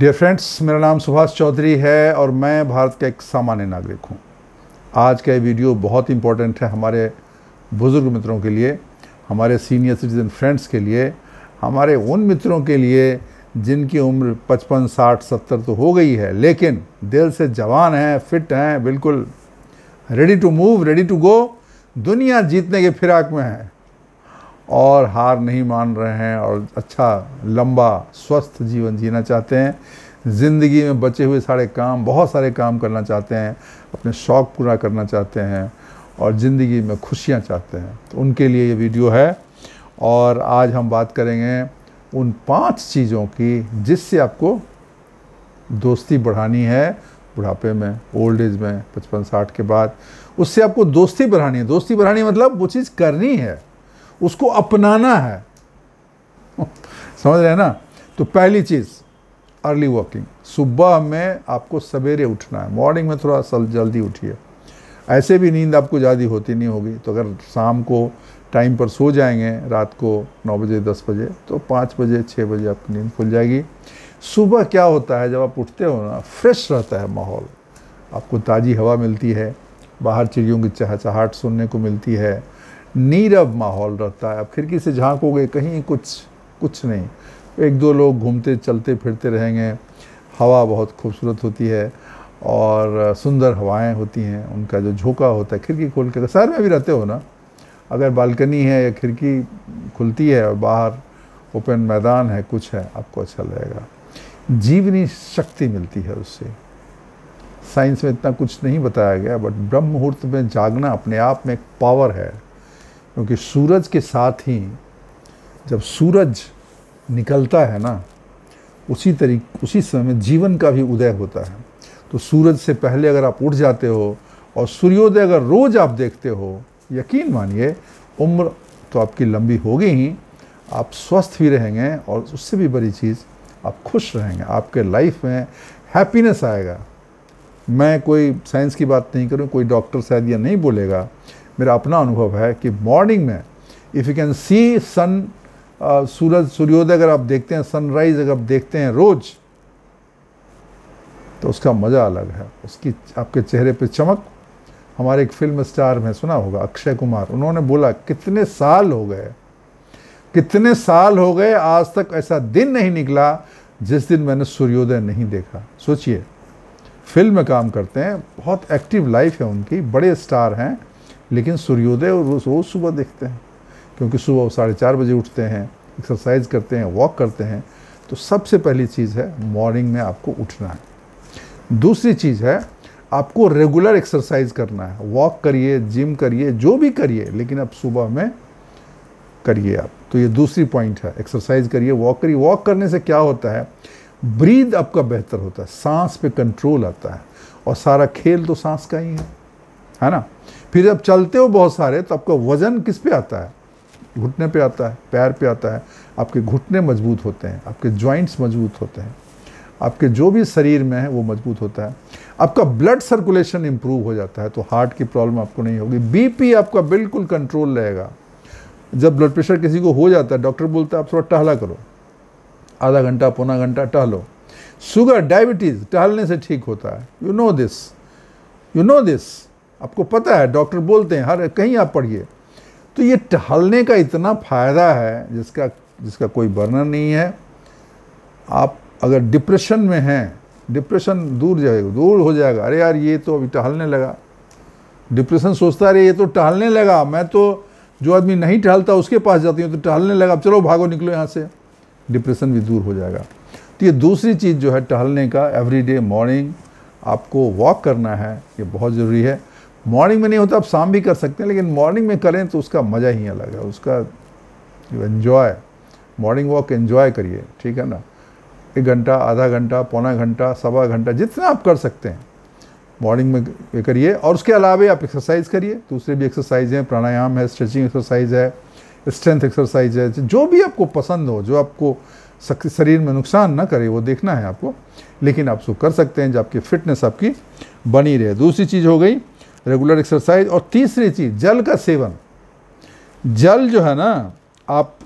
dear friends मेरा नाम सुभाष चौधरी है और मैं भारत का एक सामान्य नागरिक हूँ आज का ये वीडियो बहुत इंपॉर्टेंट है हमारे बुज़ुर्ग मित्रों के लिए हमारे सीनियर सिटीज़न फ्रेंड्स के लिए हमारे उन मित्रों के लिए जिनकी उम्र 55, 60, 70 तो हो गई है लेकिन दिल से जवान हैं फिट हैं बिल्कुल ready to move ready to go दुनिया जीतने के फिराक में हैं और हार नहीं मान रहे हैं और अच्छा लंबा स्वस्थ जीवन जीना चाहते हैं ज़िंदगी में बचे हुए सारे काम बहुत सारे काम करना चाहते हैं अपने शौक़ पूरा करना चाहते हैं और ज़िंदगी में खुशियाँ चाहते हैं तो उनके लिए ये वीडियो है और आज हम बात करेंगे उन पांच चीज़ों की जिससे आपको दोस्ती बढ़ानी है बुढ़ापे में ओल्ड एज में पचपन साठ के बाद उससे आपको दोस्ती बढ़ानी है दोस्ती बढ़ानी मतलब वो चीज़ करनी है उसको अपनाना है समझ रहे हैं ना तो पहली चीज़ अर्ली वॉकिंग सुबह में आपको सवेरे उठना है मॉर्निंग में थोड़ा सा जल्दी उठिए ऐसे भी नींद आपको ज़्यादा होती नहीं होगी तो अगर शाम को टाइम पर सो जाएंगे रात को नौ बजे दस बजे तो पाँच बजे छः बजे आपकी नींद खुल जाएगी सुबह क्या होता है जब आप उठते हो ना फ्रेश रहता है माहौल आपको ताज़ी हवा मिलती है बाहर चिड़ियों की चहचहाट सुनने को मिलती है नीरव माहौल रहता है आप खिड़की से झांकोगे कहीं कुछ कुछ नहीं एक दो लोग घूमते चलते फिरते रहेंगे हवा बहुत खूबसूरत होती है और सुंदर हवाएं होती हैं उनका जो झोंका होता है खिड़की खोल के शहर में भी रहते हो ना अगर बालकनी है या खिड़की खुलती है और बाहर ओपन मैदान है कुछ है आपको अच्छा लगेगा जीवनी शक्ति मिलती है उससे साइंस में इतना कुछ नहीं बताया गया बट ब्रह्म मुहूर्त में जागना अपने आप में एक पावर है क्योंकि सूरज के साथ ही जब सूरज निकलता है ना उसी तरीक उसी समय जीवन का भी उदय होता है तो सूरज से पहले अगर आप उठ जाते हो और सूर्योदय अगर रोज़ आप देखते हो यकीन मानिए उम्र तो आपकी लंबी होगी ही आप स्वस्थ भी रहेंगे और उससे भी बड़ी चीज़ आप खुश रहेंगे आपके लाइफ में हैप्पीनेस आएगा मैं कोई साइंस की बात नहीं करूँ कोई डॉक्टर शायद यह नहीं बोलेगा मेरा अपना अनुभव है कि मॉर्निंग में if you can see sun सूरज सूर्योदय अगर आप देखते हैं सनराइज अगर आप देखते हैं रोज़ तो उसका मज़ा अलग है उसकी आपके चेहरे पे चमक हमारे एक फिल्म स्टार में सुना होगा अक्षय कुमार उन्होंने बोला कितने साल हो गए कितने साल हो गए आज तक ऐसा दिन नहीं निकला जिस दिन मैंने सूर्योदय नहीं देखा सोचिए फिल्म में काम करते हैं बहुत एक्टिव लाइफ है उनकी बड़े स्टार हैं लेकिन सूर्योदय रोज़ रोज़ सुबह देखते हैं क्योंकि सुबह वो साढ़े चार बजे उठते हैं एक्सरसाइज करते हैं वॉक करते हैं तो सबसे पहली चीज़ है मॉर्निंग में आपको उठना है दूसरी चीज़ है आपको रेगुलर एक्सरसाइज करना है वॉक करिए जिम करिए जो भी करिए लेकिन आप सुबह में करिए आप तो ये दूसरी पॉइंट है एक्सरसाइज करिए वॉक करिए वॉक करने से क्या होता है ब्रीद आपका बेहतर होता है सांस पे कंट्रोल आता है और सारा खेल तो सांस का ही है है ना फिर जब चलते हो बहुत सारे तो आपका वजन किस पे आता है घुटने पे आता है पैर पे आता है आपके घुटने मजबूत होते हैं आपके जॉइंट्स मजबूत होते हैं आपके जो भी शरीर में है वो मजबूत होता है आपका ब्लड सर्कुलेशन इम्प्रूव हो जाता है तो हार्ट की प्रॉब्लम आपको नहीं होगी बीपी आपका बिल्कुल कंट्रोल रहेगा जब ब्लड प्रेशर किसी को हो जाता है डॉक्टर बोलता है आप थोड़ा टहला करो आधा घंटा पौना घंटा टहलो शुगर डायबिटीज़ टहलने से ठीक होता है you know this you know this आपको पता है डॉक्टर बोलते हैं हर कहीं आप पढ़िए तो ये टहलने का इतना फ़ायदा है जिसका जिसका कोई वर्णन नहीं है आप अगर डिप्रेशन में हैं डिप्रेशन दूर जाएगा दूर हो जाएगा अरे यार ये तो अभी टहलने लगा डिप्रेशन सोचता अरे ये तो टहलने लगा मैं तो जो आदमी नहीं टहलता उसके पास जाती हूँ तो टहलने लगा चलो भागो निकलो यहाँ से डिप्रेशन भी दूर हो जाएगा तो ये दूसरी चीज़ जो है टहलने का एवरीडे मॉर्निंग आपको वॉक करना है ये बहुत ज़रूरी है मॉर्निंग में नहीं होता आप शाम भी कर सकते हैं लेकिन मॉर्निंग में करें तो उसका मज़ा ही अलग है उसका जो एन्जॉय मॉर्निंग वॉक एंजॉय करिए ठीक है ना एक घंटा आधा घंटा पौना घंटा सवा घंटा जितना आप कर सकते हैं मॉर्निंग में करिए और उसके अलावा आप एक्सरसाइज करिए दूसरे भी एक्सरसाइज हैं प्राणायाम है स्ट्रेचिंग एक्सरसाइज है स्ट्रेंथ एक्सरसाइज है जो भी आपको पसंद हो जो आपको शरीर में नुकसान ना करे वो देखना है आपको लेकिन आप उसको कर सकते हैं जब आपकी फिटनेस आपकी बनी रहे दूसरी चीज़ हो गई रेगुलर एक्सरसाइज और तीसरी चीज़ जल का सेवन जल जो है ना आप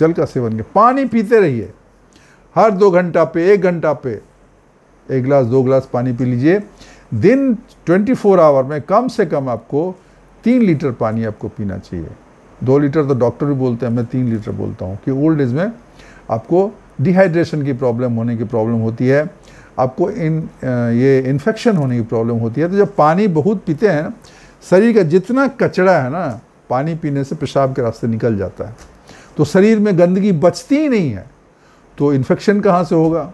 जल का सेवन के पानी पीते रहिए हर दो घंटा पे एक घंटा पे एक गिलास दो गिलास पानी पी लीजिए दिन 24 आवर में कम से कम आपको तीन लीटर पानी आपको पीना चाहिए दो लीटर तो डॉक्टर भी बोलते हैं मैं तीन लीटर बोलता हूँ कि ओल्ड एज में आपको डिहाइड्रेशन की प्रॉब्लम होने की प्रॉब्लम होती है आपको इन ये इन्फेक्शन होने की प्रॉब्लम होती है तो जब पानी बहुत पीते हैं शरीर का जितना कचरा है ना पानी पीने से पेशाब के रास्ते निकल जाता है तो शरीर में गंदगी बचती ही नहीं है तो इन्फेक्शन कहाँ से होगा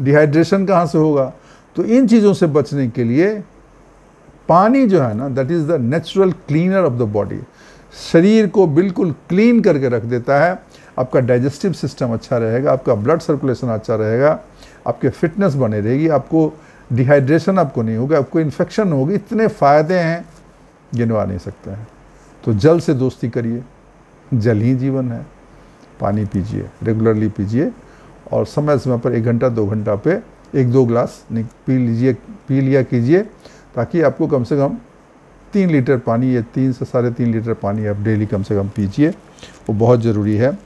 डिहाइड्रेशन कहाँ से होगा तो इन चीज़ों से बचने के लिए पानी जो है ना that is the natural cleaner of the body शरीर को बिल्कुल क्लीन करके रख देता है आपका डाइजेस्टिव सिस्टम अच्छा रहेगा आपका ब्लड सर्कुलेशन अच्छा रहेगा आपके फिटनेस बने रहेगी आपको डिहाइड्रेशन आपको नहीं होगा आपको इन्फेक्शन होगी इतने फ़ायदे हैं गिनवा नहीं सकते हैं तो जल से दोस्ती करिए जल ही जीवन है पानी पीजिए रेगुलरली पीजिए और समय समय पर एक घंटा दो घंटा पे एक दो ग्लास पी लीजिए पी लिया कीजिए ताकि आपको कम से कम तीन लीटर पानी या तीन से साढ़े तीन लीटर पानी आप डेली कम से कम पीजिए वो बहुत ज़रूरी है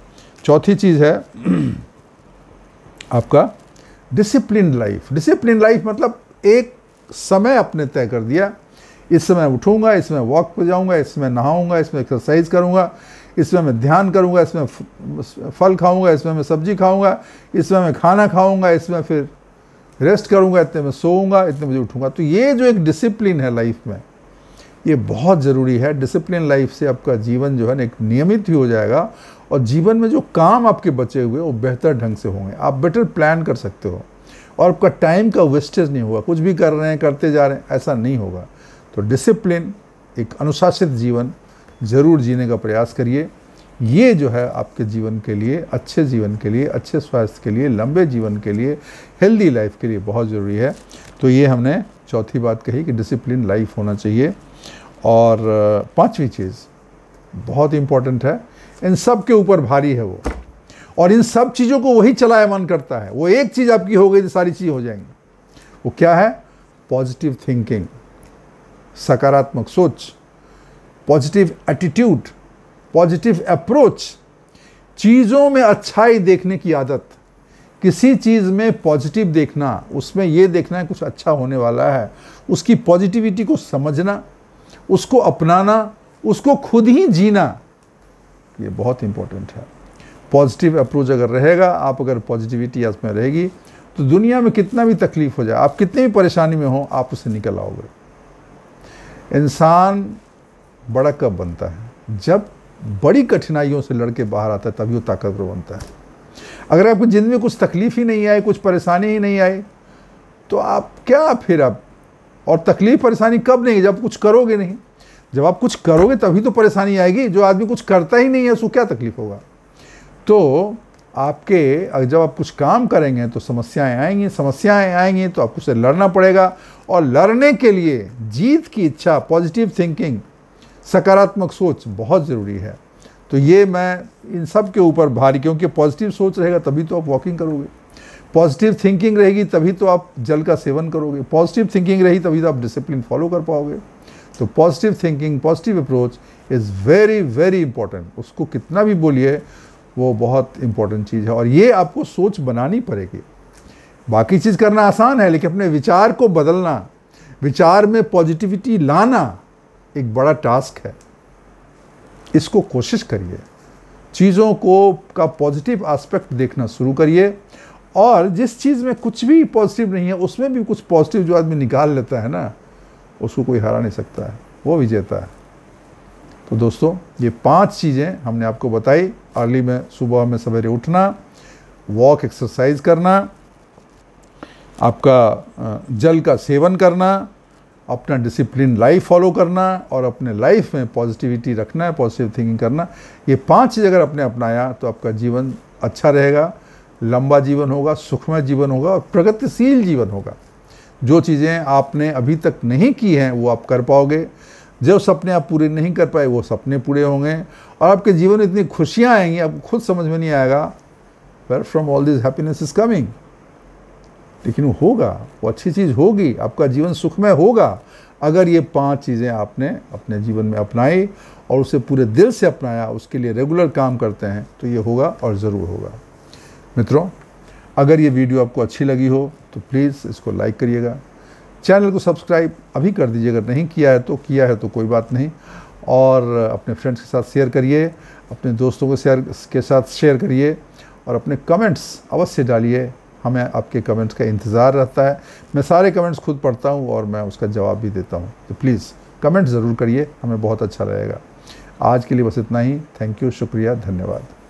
चौथी चीज़ है आपका डिसिप्लिन लाइफ डिसिप्लिन लाइफ मतलब एक समय अपने तय कर दिया इस समय उठूंगा इसमें वॉक पर जाऊंगा इसमें नहाऊंगा इसमें एक्सरसाइज करूंगा इसमें मैं ध्यान करूंगा इसमें फल खाऊंगा इसमें मैं सब्जी खाऊंगा इसमें मैं खाना खाऊंगा इसमें फिर रेस्ट करूंगा इतने में सोऊंगा इतने बजे उठूंगा तो ये जो एक डिसिप्लिन है लाइफ में ये बहुत ज़रूरी है डिसिप्लिन लाइफ से आपका जीवन जो है ना एक नियमित ही हो जाएगा और जीवन में जो काम आपके बचे हुए वो बेहतर ढंग से होंगे आप बेटर प्लान कर सकते हो और आपका टाइम का वेस्टेज नहीं होगा कुछ भी कर रहे हैं करते जा रहे हैं ऐसा नहीं होगा तो डिसिप्लिन एक अनुशासित जीवन ज़रूर जीने का प्रयास करिए ये जो है आपके जीवन के लिए अच्छे जीवन के लिए अच्छे स्वास्थ्य के लिए लंबे जीवन के लिए हेल्दी लाइफ के लिए बहुत ज़रूरी है तो ये हमने चौथी बात कही कि डिसिप्लिन लाइफ होना चाहिए और पांचवी चीज़ बहुत इम्पॉर्टेंट है इन सब के ऊपर भारी है वो और इन सब चीज़ों को वही चलाया मन करता है वो एक चीज़ आपकी हो गई तो सारी चीज़ हो जाएंगी वो क्या है पॉजिटिव थिंकिंग सकारात्मक सोच पॉजिटिव एटीट्यूड पॉजिटिव अप्रोच चीज़ों में अच्छाई देखने की आदत किसी चीज़ में पॉजिटिव देखना उसमें ये देखना है कुछ अच्छा होने वाला है उसकी पॉजिटिविटी को समझना उसको अपनाना उसको खुद ही जीना ये बहुत इंपॉर्टेंट है पॉजिटिव अप्रोच अगर रहेगा आप अगर पॉजिटिविटी इसमें रहेगी तो दुनिया में कितना भी तकलीफ हो जाए आप कितनी भी परेशानी में हो आप उससे निकल आओगे इंसान बड़ा कब बनता है जब बड़ी कठिनाइयों से लड़के बाहर आता है तभी वो ताकतवर बनता है अगर आपकी ज़िंदगी में कुछ तकलीफ ही नहीं आई कुछ परेशानी ही नहीं आई तो आप क्या फिर आप और तकलीफ परेशानी कब नहीं जब कुछ करोगे नहीं जब आप कुछ करोगे तभी तो परेशानी आएगी जो आदमी कुछ करता ही नहीं है उसको क्या तकलीफ होगा तो आपके जब आप कुछ काम करेंगे तो समस्याएं आएंगी समस्याएं आएंगी तो आपको उसे लड़ना पड़ेगा और लड़ने के लिए जीत की इच्छा पॉजिटिव थिंकिंग सकारात्मक सोच बहुत ज़रूरी है तो ये मैं इन सब के ऊपर भारी क्योंकि पॉजिटिव सोच रहेगा तभी तो आप वॉकिंग करोगे पॉजिटिव थिंकिंग रहेगी तभी तो आप जल का सेवन करोगे पॉजिटिव थिंकिंग रही तभी तो आप डिसिप्लिन फॉलो कर पाओगे तो positive thinking positive approach is very very important उसको कितना भी बोलिए वो बहुत इंपॉर्टेंट चीज़ है और ये आपको सोच बनानी पड़ेगी बाकी चीज़ करना आसान है लेकिन अपने विचार को बदलना विचार में पॉजिटिविटी लाना एक बड़ा टास्क है इसको कोशिश करिए चीज़ों को का पॉजिटिव एस्पेक्ट देखना शुरू करिए और जिस चीज़ में कुछ भी पॉजिटिव नहीं है उसमें भी कुछ पॉजिटिव जो आदमी निकाल लेता है ना उसको कोई हरा नहीं सकता है वो विजेता है तो दोस्तों ये पांच चीज़ें हमने आपको बताई अर्ली में सुबह में सवेरे उठना वॉक एक्सरसाइज करना आपका जल का सेवन करना अपना डिसिप्लिन लाइफ फॉलो करना और अपने लाइफ में पॉजिटिविटी रखना है पॉजिटिव थिंकिंग करना ये पांच चीज़ अगर आपने अपनाया तो आपका जीवन अच्छा रहेगा लंबा जीवन होगा सुखमय जीवन होगा और प्रगतिशील जीवन होगा जो चीज़ें आपने अभी तक नहीं की हैं वो आप कर पाओगे जो सपने आप पूरे नहीं कर पाए वो सपने पूरे होंगे और आपके जीवन में इतनी खुशियाँ आएंगी आपको खुद समझ में नहीं आएगा where from all this happiness is coming लेकिन होगा वो अच्छी चीज़ होगी आपका जीवन सुखमय होगा अगर ये पांच चीज़ें आपने अपने जीवन में अपनाई और उसे पूरे दिल से अपनाया उसके लिए रेगुलर काम करते हैं तो ये होगा और ज़रूर होगा मित्रों अगर ये वीडियो आपको अच्छी लगी हो तो प्लीज़ इसको लाइक करिएगा चैनल को सब्सक्राइब अभी कर दीजिए अगर नहीं किया है तो किया है तो कोई बात नहीं और अपने फ्रेंड्स के साथ शेयर करिए अपने दोस्तों को शेयर के साथ शेयर करिए और अपने कमेंट्स अवश्य डालिए हमें आपके कमेंट्स का इंतज़ार रहता है मैं सारे कमेंट्स खुद पढ़ता हूँ और मैं उसका जवाब भी देता हूँ तो प्लीज़ कमेंट ज़रूर करिए हमें बहुत अच्छा रहेगा आज के लिए बस इतना ही थैंक यू शुक्रिया धन्यवाद